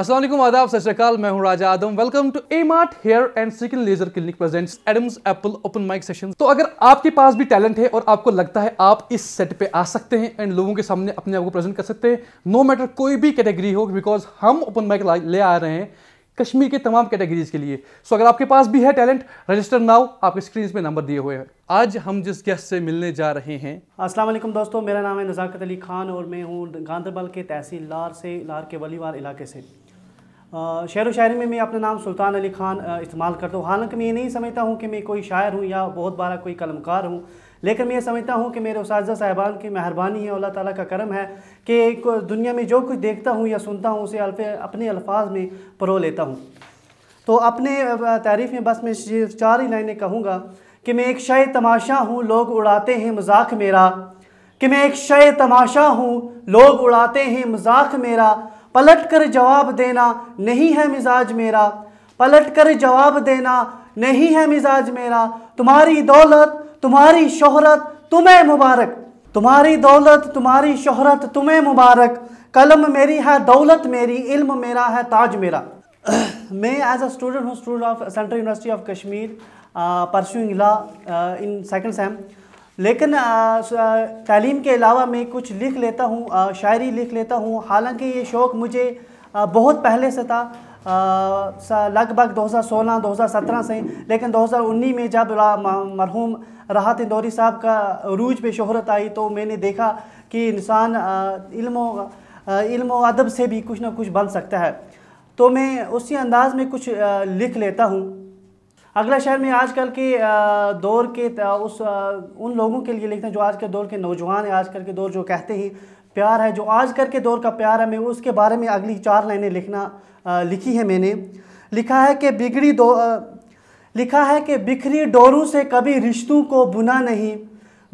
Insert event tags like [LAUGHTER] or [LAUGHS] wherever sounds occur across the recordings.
असल आदाब सत मैं हूं Raja Adam welcome to A mart hair and skin laser clinic presents Adam's Apple open mic session तो अगर आपके पास भी टैलेंट है और आपको लगता है आप इस सेट पे आ सकते हैं एंड लोगों के सामने अपने आप को प्रेजेंट कर सकते हैं नो no मैटर कोई भी कैटेगरी हो बिकॉज हम ओपन माइक ले आ रहे हैं कश्मीर के तमाम कैटेगरीज के लिए सो so, अगर आपके पास भी है टैलेंट रजिस्टर नाउ आपके स्क्रीन पे नंबर दिए हुए हैं आज हम जिस गेस्ट से मिलने जा रहे हैं अस्सलाम वालेकुम दोस्तों मेरा नाम है नज़ाकत अली खान और मैं हूँ गांधरबल के तहसील लार से लार के वलीवार इलाके से शेर व शायरी में मैं अपना नाम सुल्तान अली ख़ान इस्तेमाल करता हूँ हालांकि मैं ये नहीं समझता हूँ कि मैं कोई शायर हूँ या बहुत बड़ा कोई कलमकार हूँ लेकिन मैं ये समझता हूँ कि मेरे उस साहिबान की मेहरबानी है अल्लाह ताला का करम है कि दुनिया में जो कुछ देखता हूँ या सुनता हूँ उसे अपने अल्फाज में परो लेता हूँ तो अपने तारीफ़ में बस मैं चार ही लाइनें कहूँगा कि मैं एक शय तमाशा हूँ लोग उड़ाते हैं मजाक मेरा कि मैं एक शय तमाशा हूँ लोग उड़ाते हैं मजाक मेरा पलट कर जवाब देना नहीं है मिजाज मेरा पलट कर जवाब देना नहीं है मिजाज मेरा तुम्हारी दौलत तुम्हारी शोहरत तुम्हें मुबारक तुम्हारी दौलत तुम्हारी शोहरत तुम्हें मुबारक कलम मेरी है दौलत मेरी इल्म मेरा है ताज मेरा मैं एज अ स्टूडेंट हूँ student of central university of Kashmir pursuing law in second sem लेकिन तालीम के अलावा मैं कुछ लिख लेता हूँ शायरी लिख लेता हूँ हालांकि ये शौक़ मुझे बहुत पहले से था लगभग 2016-2017 से लेकिन 2019 में जब मरहूम राहत इंदौरी साहब का रूज पे शहरत आई तो मैंने देखा कि इंसान इल्म इल्म अदब से भी कुछ ना कुछ बन सकता है तो मैं उसी अंदाज़ में कुछ लिख लेता हूँ अगला शहर में आजकल के दौर के उस उन लोगों के लिए लिखते हैं जो आज के दौर के नौजवान हैं आजकल के दौर जो कहते हैं प्यार है जो आज कल के दौर का प्यार है मैं उसके बारे में अगली चार लाइनें लिखना लिखी है मैंने लिखा है कि बिगड़ी दो लिखा है कि बिखरी डोरू से कभी रिश्तों को बुना नहीं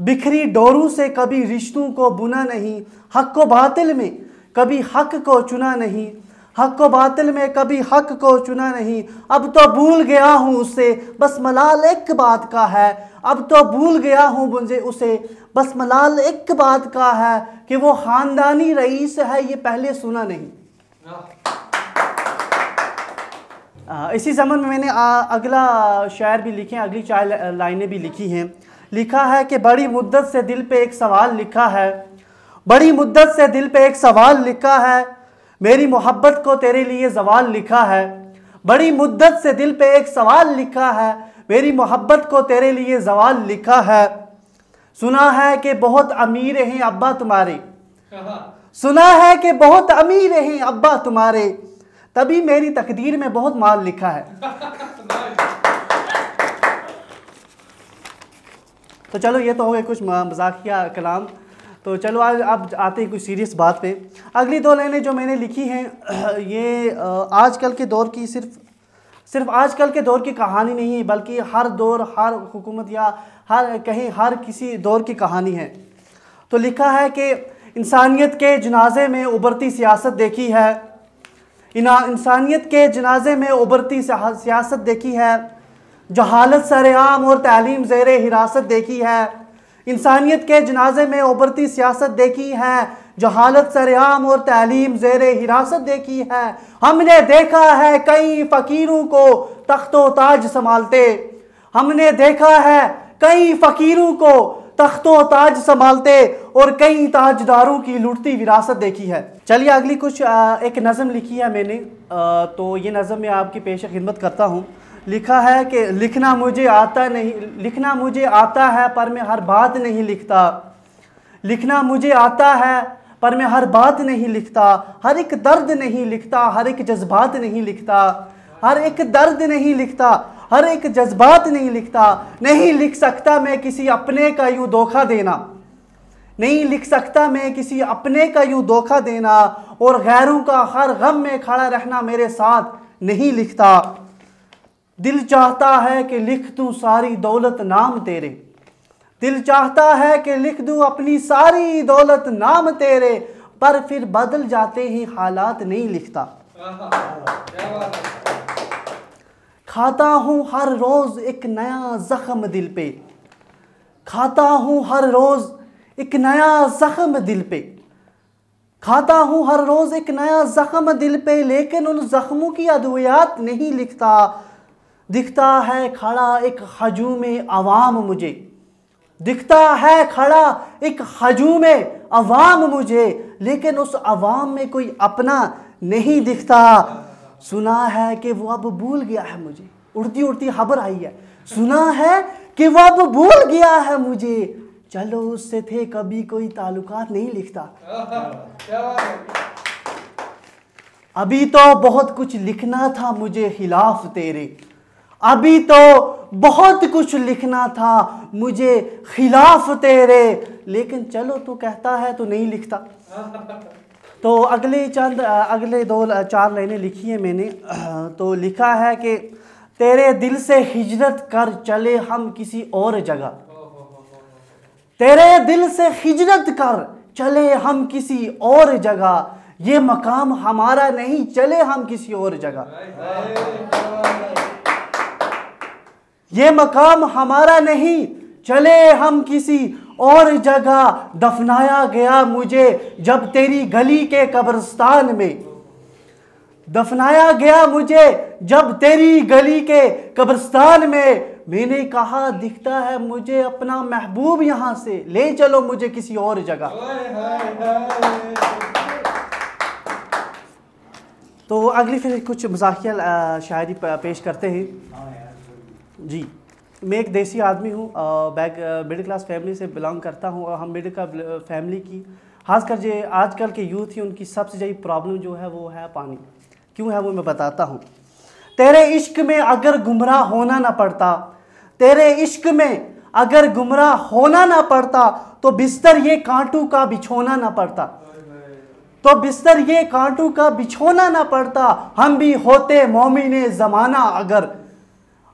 बिखरी डोरू से कभी रिश्तों को बुना नहीं हक को बातिल में कभी हक को चुना नहीं हक व बातिल में कभी हक को चुना नहीं अब तो भूल गया हूँ उसे बस मलाल एक बात का है अब तो भूल गया हूँ मुझे उसे बस मलाल एक बात का है कि वो खानदानी रईस है ये पहले सुना नहीं आ, इसी जमन में मैंने आ, अगला शायर भी लिखे अगली चार लाइनें भी लिखी हैं लिखा है कि बड़ी मुद्दत से दिल पे एक सवाल लिखा है बड़ी मुद्दत से दिल पे एक सवाल लिखा है मेरी मोहब्बत को तेरे लिए जवाल लिखा है बड़ी मुद्दत से दिल पे एक सवाल लिखा है मेरी मोहब्बत को तेरे लिए जवाल लिखा है सुना है कि बहुत अमीर हैं अब्बा तुम्हारे सुना है कि बहुत अमीर हैं अब्बा तुम्हारे तभी मेरी तकदीर में बहुत माल लिखा है तो चलो ये तो हो गए कुछ मजाकिया कलाम तो चलो आज आप आते हैं कुछ सीरियस बात पे अगली दो लाइनें जो मैंने लिखी हैं [CLEARS THROAT] ये आजकल के दौर की सिर्फ सिर्फ आजकल के दौर की कहानी नहीं है बल्कि हर दौर हर हुकूमत या हर कहीं हर किसी दौर की कहानी है तो लिखा है कि इंसानियत के जनाजे में उबरती सियासत देखी है इंसानियत के जनाजे में उबरती सियासत देखी है जहालत सरेआम और तालीम जेर हिरासत देखी है इंसानियत के जनाजे में उबरती सियासत देखी है जो हालत सरेआम और तालीम जेर हिरासत देखी है हमने देखा है कई फ़कीरों को तख्तो ताज संभालते हमने देखा है कई फ़कीरों को तख्तो ताज संभालते और कई ताजदारों की लुटती विरासत देखी है चलिए अगली कुछ आ, एक नज़म लिखी है मैंने आ, तो ये नज़म मैं आपकी पेश खिदमत करता हूँ लिखा है कि लिखना मुझे आता नहीं लिखना मुझे आता है पर मैं हर बात नहीं लिखता लिखना मुझे आता है पर मैं हर बात नहीं लिखता हर एक दर्द नहीं लिखता हर एक जज्बात नहीं लिखता हर एक दर्द नहीं लिखता हर एक जज्बात नहीं लिखता नहीं लिख सकता मैं किसी अपने का यूँ धोखा देना नहीं लिख सकता मैं किसी अपने का यूँ धोखा देना और गैरों का हर गम में खड़ा रहना मेरे साथ नहीं लिखता दिल चाहता है कि लिख दूँ सारी दौलत नाम तेरे दिल चाहता है कि लिख दूँ अपनी सारी दौलत नाम तेरे पर फिर बदल जाते ही हालात नहीं लिखता खाता हूँ हर रोज़ एक नया ज़ख्म दिल पे खाता हूँ हर रोज़ एक नया ज़ख्म दिल पे खाता हूँ हर रोज़ एक नया ज़ख्म दिल पे लेकिन उन ज़ख्मों की अद्वियात नहीं लिखता दिखता है खड़ा एक हजूम अवाम मुझे दिखता है खड़ा एक हजूम अवाम मुझे लेकिन उस अवाम में कोई अपना नहीं दिखता सुना है कि वो अब भूल गया है मुझे उड़ती उड़ती खबर आई है सुना है कि वो अब भूल गया है मुझे चलो उससे थे कभी कोई ताल्लुकात नहीं लिखता अभी तो बहुत कुछ लिखना था मुझे खिलाफ तेरे अभी तो बहुत कुछ लिखना था मुझे खिलाफ तेरे लेकिन चलो तो कहता है तो नहीं लिखता [LAUGHS] तो अगले चंद अगले दो चार लाइनें लिखी हैं मैंने [CLEARS THROAT] तो लिखा है कि तेरे दिल से हिजरत कर चले हम किसी और जगह तेरे दिल से हिजरत कर चले हम किसी और जगह ये मकाम हमारा नहीं चले हम किसी और जगह ये मकाम हमारा नहीं चले हम किसी और जगह दफनाया गया मुझे जब तेरी गली के कब्रस्तान में दफनाया गया मुझे जब तेरी गली के कब्रस्तान में मैंने कहा दिखता है मुझे अपना महबूब यहाँ से ले चलो मुझे किसी और जगह तो अगली फिर कुछ मजाकिया शायरी पेश करते हैं हाँ जी मैं एक देसी आदमी हूँ बैक मिडिल क्लास फैमिली से बिलोंग करता हूँ और हम मिडिल क्लास फैमिली की खासकर जो आजकल के यूथ ही उनकी सबसे ज़्यादा प्रॉब्लम जो है वो है पानी क्यों है वो मैं बताता हूँ तेरे इश्क में अगर गुमराह होना ना पड़ता तेरे इश्क में अगर गुमराह होना ना पड़ता तो बिस्तर ये कांटू का बिछोना ना पड़ता तो बिस्तर ये कांटू का बिछोना ना पड़ता हम भी होते मोमिन ज़माना अगर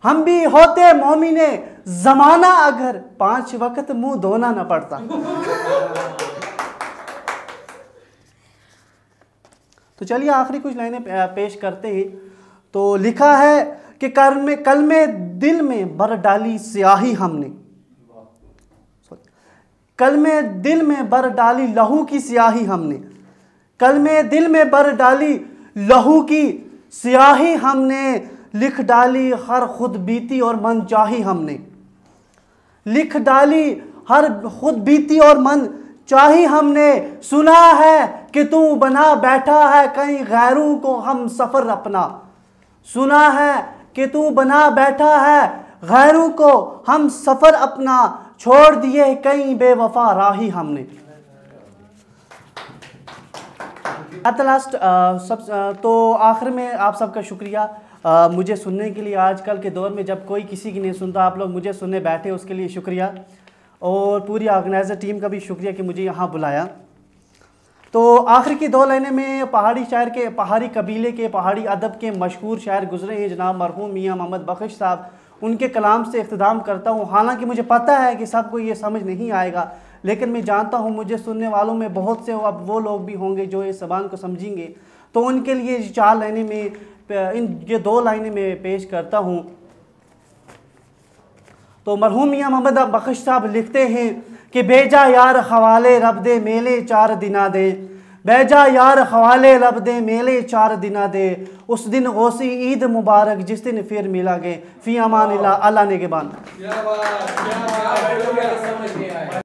हम भी होते मोमिने जमाना अगर पांच वक्त मुंह धोना ना पड़ता तो चलिए आखिरी कुछ लाइनें पेश करते ही तो लिखा है कि कर में कल में दिल में बर डाली स्याही हमने कल में दिल में बर डाली लहू की स्याही हमने कल में दिल में बर डाली लहू की स्याही हमने लिख डाली हर खुद बीती और मन चाही हमने लिख डाली हर खुद बीती और मन चाही हमने सुना है कि तू बना बैठा है कहीं गैरों को हम सफ़र अपना सुना है कि तू बना बैठा है गैरों को हम सफ़र अपना छोड़ दिए कई बेवफा राही हमने एट लास्ट uh, सब uh, तो आखिर में आप सबका शुक्रिया आ, मुझे सुनने के लिए आजकल के दौर में जब कोई किसी की नहीं सुनता आप लोग मुझे सुनने बैठे उसके लिए शुक्रिया और पूरी ऑर्गेनाइज़र टीम का भी शुक्रिया कि मुझे यहाँ बुलाया तो आखिर की दो लाइने में पहाड़ी शायर के पहाड़ी कबीले के पहाड़ी अदब के मशहूर शायर गुजरे हैं जनाब मरहूम मियाँ मोहम्मद बख्श साहब उनके कलाम से अख्ताम करता हूँ हालांकि मुझे पता है कि सबको ये समझ नहीं आएगा लेकिन मैं जानता हूँ मुझे सुनने वालों में बहुत से अब वो लोग भी होंगे जो इस जबान को समझेंगे तो उनके लिए चार लाइने में इन ये दो लाइनें मैं पेश करता हूँ तो मरहूम मियाँ मोहम्मद बख्श साहब लिखते हैं कि बेजा यार हवाले रब दे मेले चार दिना दे बेजा यार हवाले रब दे मेले चार दिना दे उस दिन ओसी ईद मुबारक जिस दिन फिर मिला गए फ़ी अमान अल्लाह ने के बान